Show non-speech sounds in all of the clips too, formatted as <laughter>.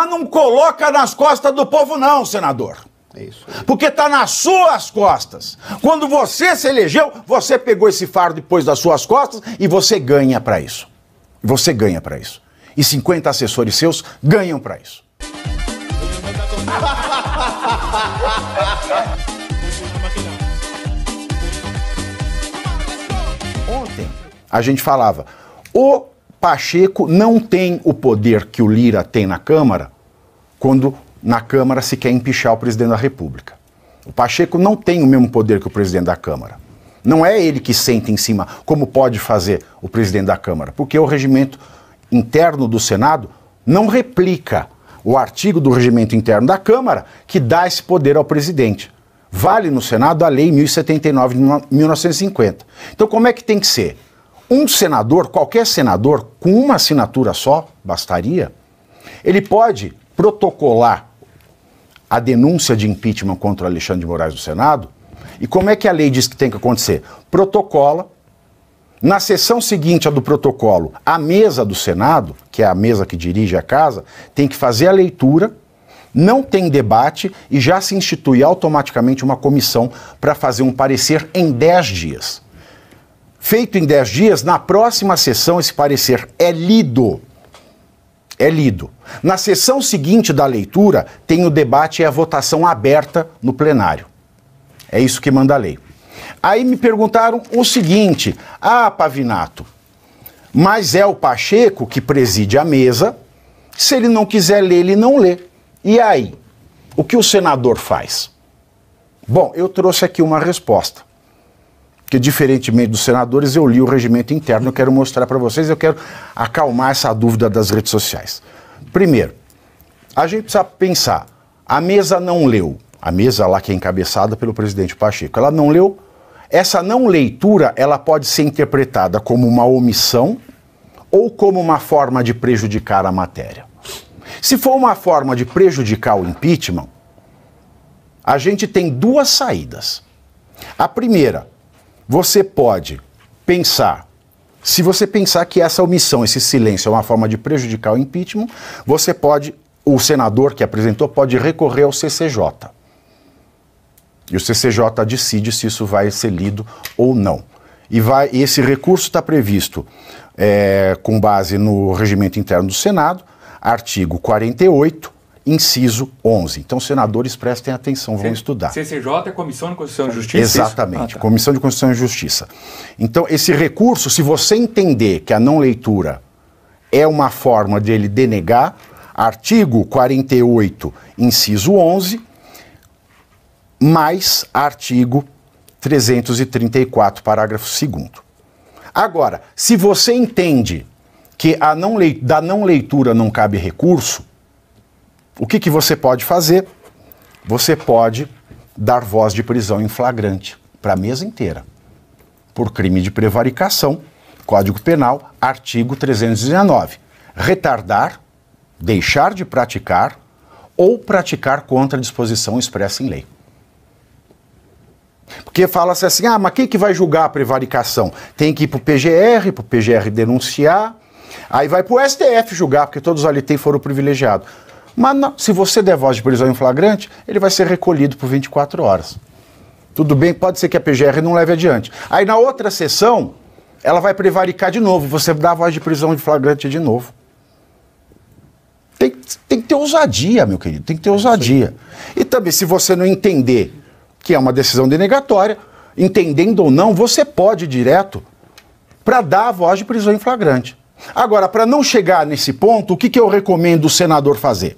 Mas não coloca nas costas do povo, não, senador. É isso. Porque está nas suas costas. Quando você se elegeu, você pegou esse fardo depois das suas costas e você ganha para isso. Você ganha para isso. E 50 assessores seus ganham para isso. <laughs> Ontem a gente falava, o Pacheco não tem o poder que o Lira tem na Câmara quando na Câmara se quer empichar o presidente da República. O Pacheco não tem o mesmo poder que o presidente da Câmara. Não é ele que senta em cima, como pode fazer o presidente da Câmara, porque o regimento interno do Senado não replica o artigo do regimento interno da Câmara que dá esse poder ao presidente. Vale no Senado a Lei 1079 de 1950. Então, como é que tem que ser? Um senador, qualquer senador, com uma assinatura só, bastaria, ele pode protocolar a denúncia de impeachment contra Alexandre de Moraes do Senado. E como é que a lei diz que tem que acontecer? Protocola. Na sessão seguinte à do protocolo, a mesa do Senado, que é a mesa que dirige a casa, tem que fazer a leitura, não tem debate e já se institui automaticamente uma comissão para fazer um parecer em 10 dias feito em 10 dias, na próxima sessão esse parecer é lido. É lido. Na sessão seguinte da leitura, tem o debate e a votação aberta no plenário. É isso que manda a lei. Aí me perguntaram o seguinte: ah, Pavinato, mas é o Pacheco que preside a mesa. Se ele não quiser ler, ele não lê. E aí? O que o senador faz? Bom, eu trouxe aqui uma resposta porque diferentemente dos senadores, eu li o regimento interno, eu quero mostrar para vocês, eu quero acalmar essa dúvida das redes sociais. Primeiro, a gente precisa pensar, a mesa não leu, a mesa lá que é encabeçada pelo presidente Pacheco, ela não leu, essa não leitura, ela pode ser interpretada como uma omissão ou como uma forma de prejudicar a matéria. Se for uma forma de prejudicar o impeachment, a gente tem duas saídas. A primeira, você pode pensar se você pensar que essa omissão, esse silêncio é uma forma de prejudicar o impeachment, você pode, o senador que apresentou pode recorrer ao CCJ. E o CCJ decide se isso vai ser lido ou não. E vai, esse recurso está previsto é, com base no regimento interno do Senado, artigo 48, inciso 11. Então, senadores, prestem atenção, vão C estudar. CCJ é Comissão de Constituição e Justiça? Exatamente, ah, tá. Comissão de Constituição e Justiça. Então, esse recurso, se você entender que a não leitura é uma forma de ele denegar, artigo 48, inciso 11, mais artigo 334, parágrafo 2 Agora, se você entende que a não da não leitura não cabe recurso, o que, que você pode fazer? Você pode dar voz de prisão em flagrante para a mesa inteira por crime de prevaricação, Código Penal, artigo 319. Retardar, deixar de praticar ou praticar contra a disposição expressa em lei. Porque fala-se assim, ah, mas quem que vai julgar a prevaricação? Tem que ir para o PGR, para o PGR denunciar, aí vai para o STF julgar, porque todos ali têm foram privilegiados. Mas não, se você der voz de prisão em flagrante, ele vai ser recolhido por 24 horas. Tudo bem, pode ser que a PGR não leve adiante. Aí na outra sessão, ela vai prevaricar de novo, você dá a voz de prisão em flagrante de novo. Tem, tem que ter ousadia, meu querido, tem que ter ousadia. E também, se você não entender que é uma decisão denegatória, entendendo ou não, você pode ir direto para dar a voz de prisão em flagrante. Agora, para não chegar nesse ponto, o que, que eu recomendo o senador fazer?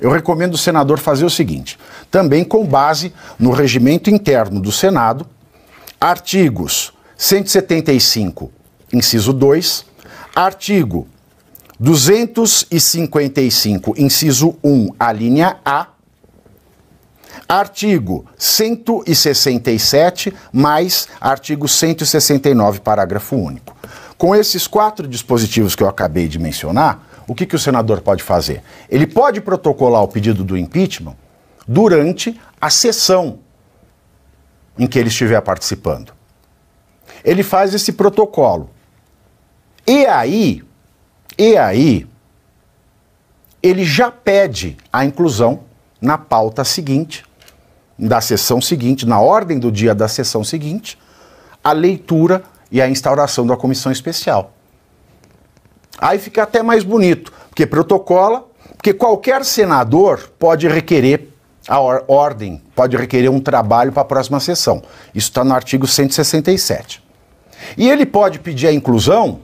eu recomendo o senador fazer o seguinte: também com base no regimento interno do Senado, artigos 175, inciso 2, artigo 255, inciso 1, a linha A, artigo 167, mais artigo 169, parágrafo único. Com esses quatro dispositivos que eu acabei de mencionar, o que, que o senador pode fazer? Ele pode protocolar o pedido do impeachment durante a sessão em que ele estiver participando. Ele faz esse protocolo. E aí, e aí, ele já pede a inclusão na pauta seguinte, da sessão seguinte, na ordem do dia da sessão seguinte, a leitura e a instauração da comissão especial. Aí fica até mais bonito, porque protocola, porque qualquer senador pode requerer a or ordem, pode requerer um trabalho para a próxima sessão. Isso está no artigo 167. E ele pode pedir a inclusão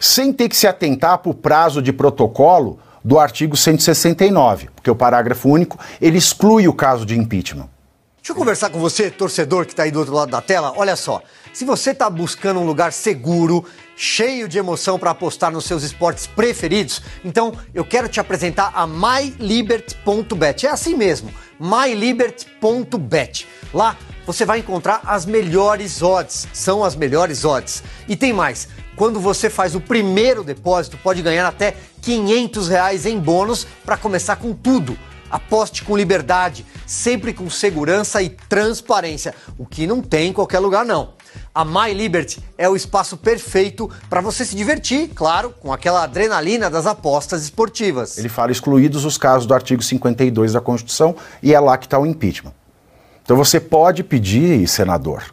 sem ter que se atentar para o prazo de protocolo do artigo 169, porque o parágrafo único ele exclui o caso de impeachment. Deixa eu conversar com você, torcedor que está aí do outro lado da tela. Olha só, se você está buscando um lugar seguro cheio de emoção para apostar nos seus esportes preferidos? Então eu quero te apresentar a mylibert.bet. É assim mesmo, mylibert.bet. Lá você vai encontrar as melhores odds, são as melhores odds. E tem mais, quando você faz o primeiro depósito pode ganhar até 500 reais em bônus para começar com tudo. Aposte com liberdade, sempre com segurança e transparência, o que não tem em qualquer lugar não. A My Liberty é o espaço perfeito para você se divertir, claro, com aquela adrenalina das apostas esportivas. Ele fala excluídos os casos do artigo 52 da Constituição e é lá que está o impeachment. Então você pode pedir, senador,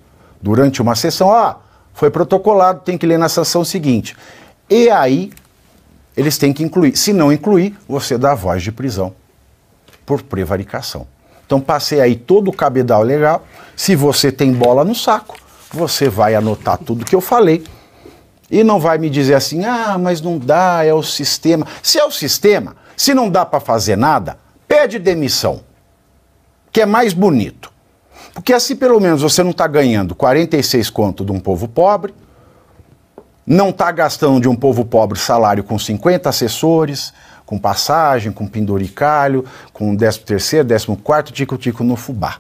durante uma sessão, ah, foi protocolado, tem que ler na sessão seguinte. E aí eles têm que incluir. Se não incluir, você dá voz de prisão por prevaricação. Então passei aí todo o cabedal legal. Se você tem bola no saco, você vai anotar tudo que eu falei e não vai me dizer assim: ah, mas não dá, é o sistema. Se é o sistema, se não dá para fazer nada, pede demissão, que é mais bonito. Porque assim, pelo menos, você não está ganhando 46 conto de um povo pobre, não está gastando de um povo pobre salário com 50 assessores, com passagem, com penduricalho, com 13 terceiro, 14 quarto, tico-tico no fubá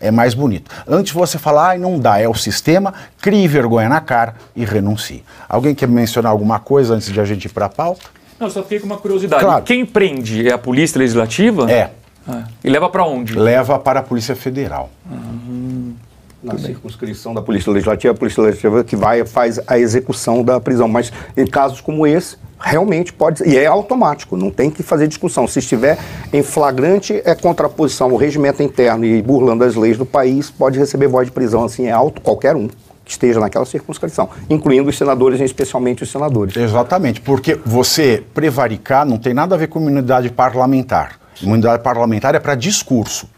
é mais bonito. Antes você falar, ah, não dá, é o sistema, crie vergonha na cara e renuncie. Alguém quer mencionar alguma coisa antes de a gente ir para a pauta? Não, só fiquei com uma curiosidade. Claro. Quem prende é a Polícia Legislativa? É. Ah. E leva para onde? Leva para a Polícia Federal. Uhum. Na Tudo circunscrição bem. da Polícia Legislativa, a Polícia Legislativa que vai faz a execução da prisão. Mas em casos como esse, realmente pode ser. E é automático, não tem que fazer discussão. Se estiver em flagrante é contraposição ao regimento interno e burlando as leis do país, pode receber voz de prisão, assim, é alto qualquer um que esteja naquela circunscrição, incluindo os senadores, especialmente os senadores. Exatamente, porque você prevaricar não tem nada a ver com imunidade parlamentar. Imunidade parlamentar é para discurso.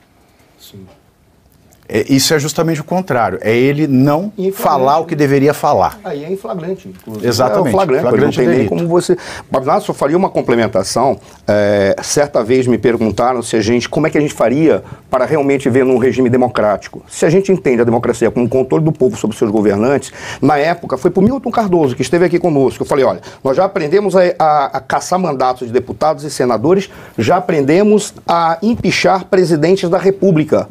Sim. É, isso é justamente o contrário. É ele não falar o que deveria falar. Aí é flagrante. inclusive. Exatamente. É flagrante, flagrante não tem nem como você... Mas, só faria uma complementação. É, certa vez me perguntaram se a gente... Como é que a gente faria para realmente ver num regime democrático? Se a gente entende a democracia como um controle do povo sobre seus governantes, na época foi por Milton Cardoso, que esteve aqui conosco. Eu falei, olha, nós já aprendemos a, a, a caçar mandatos de deputados e senadores, já aprendemos a empichar presidentes da república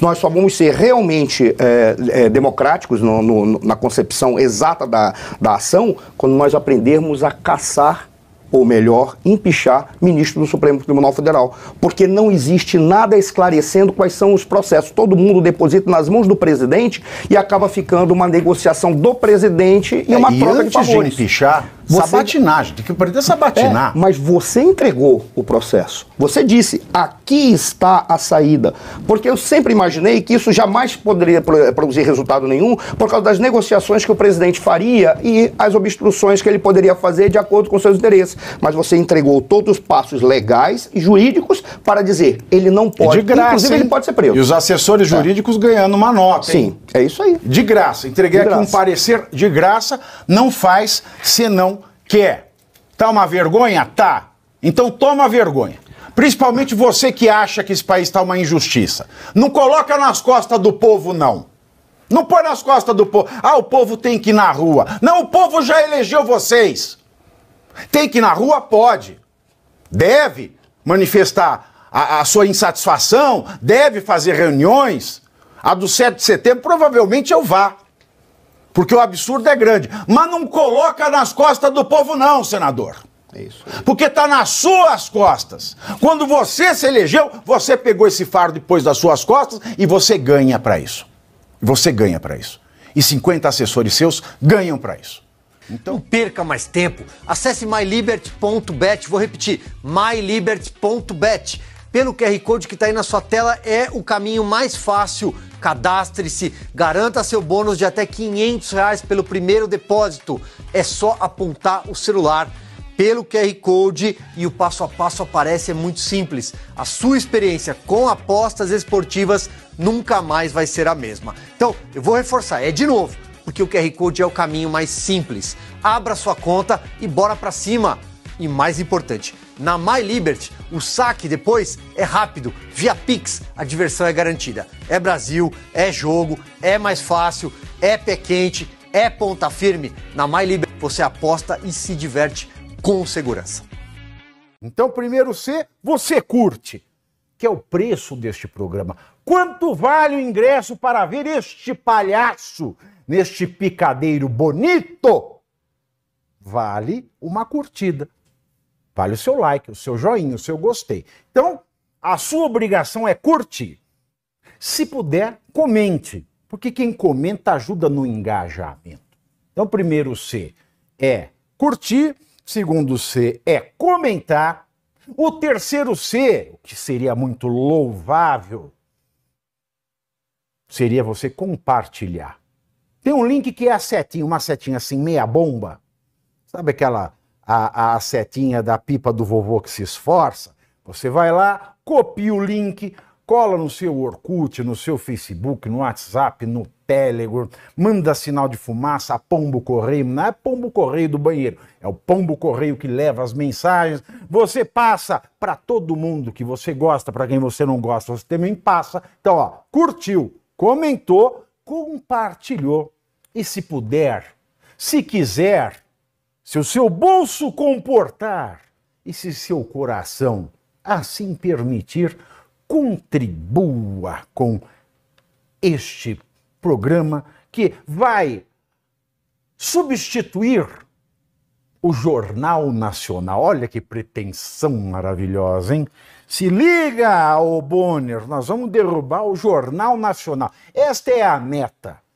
nós só vamos ser realmente é, é, democráticos no, no, na concepção exata da, da ação quando nós aprendermos a caçar ou melhor, empichar ministro do Supremo Tribunal Federal, porque não existe nada esclarecendo quais são os processos. Todo mundo deposita nas mãos do presidente e acaba ficando uma negociação do presidente e é, uma é, troca e antes de, de empichar, você... Sabatinagem, tem que aprender a sabatinar. É, mas você entregou o processo. Você disse, aqui está a saída. Porque eu sempre imaginei que isso jamais poderia produzir resultado nenhum por causa das negociações que o presidente faria e as obstruções que ele poderia fazer de acordo com seus interesses. Mas você entregou todos os passos legais e jurídicos para dizer, ele não pode. de graça, Inclusive, hein? ele pode ser preso. E os assessores é. jurídicos é. ganhando uma nota. Sim. Hein? É isso aí. De graça. Entreguei de aqui um parecer de graça. Não faz se não quer. Tá uma vergonha? Tá. Então toma vergonha. Principalmente você que acha que esse país está uma injustiça. Não coloca nas costas do povo, não. Não põe nas costas do povo. Ah, o povo tem que ir na rua. Não, o povo já elegeu vocês. Tem que ir na rua? Pode. Deve manifestar a, a sua insatisfação, deve fazer reuniões, a do 7 de setembro provavelmente eu vá. Porque o absurdo é grande. Mas não coloca nas costas do povo, não, senador. É isso. Porque está nas suas costas. Quando você se elegeu, você pegou esse fardo depois das suas costas e você ganha para isso. Você ganha para isso. E 50 assessores seus ganham para isso. Então... Não perca mais tempo. Acesse myliberty.bet. Vou repetir: myliberty.bet. Pelo QR Code que está aí na sua tela, é o caminho mais fácil Cadastre-se, garanta seu bônus de até 500 reais pelo primeiro depósito. É só apontar o celular pelo QR Code e o passo a passo aparece, é muito simples. A sua experiência com apostas esportivas nunca mais vai ser a mesma. Então, eu vou reforçar, é de novo, porque o QR Code é o caminho mais simples. Abra sua conta e bora pra cima! e, mais importante, na My Liberty, o saque depois é rápido, via Pix, a diversão é garantida. É Brasil, é jogo, é mais fácil, é pé quente, é ponta firme. Na My Liberty você aposta e se diverte com segurança. Então, primeiro C, você curte, que é o preço deste programa. Quanto vale o ingresso para ver este palhaço neste picadeiro bonito? Vale uma curtida. Vale o seu like, o seu joinha, o seu gostei. Então, a sua obrigação é curtir. Se puder, comente, porque quem comenta ajuda no engajamento. Então, primeiro C é curtir, segundo C é comentar, o terceiro C, o que seria muito louvável, seria você compartilhar. Tem um link que é a setinha, uma setinha assim, meia bomba. Sabe aquela a, a setinha da pipa do vovô que se esforça, você vai lá, copia o link, cola no seu Orkut, no seu Facebook, no WhatsApp, no Telegram, manda sinal de fumaça a pombo correio, não é pombo correio do banheiro, é o pombo correio que leva as mensagens. Você passa para todo mundo que você gosta, para quem você não gosta, você também passa. Então, ó, curtiu, comentou, compartilhou e se puder, se quiser, se o seu bolso comportar e se seu coração assim permitir, contribua com este programa que vai substituir o Jornal Nacional. Olha que pretensão maravilhosa, hein? Se liga, ô Bonner, nós vamos derrubar o Jornal Nacional. Esta é a meta.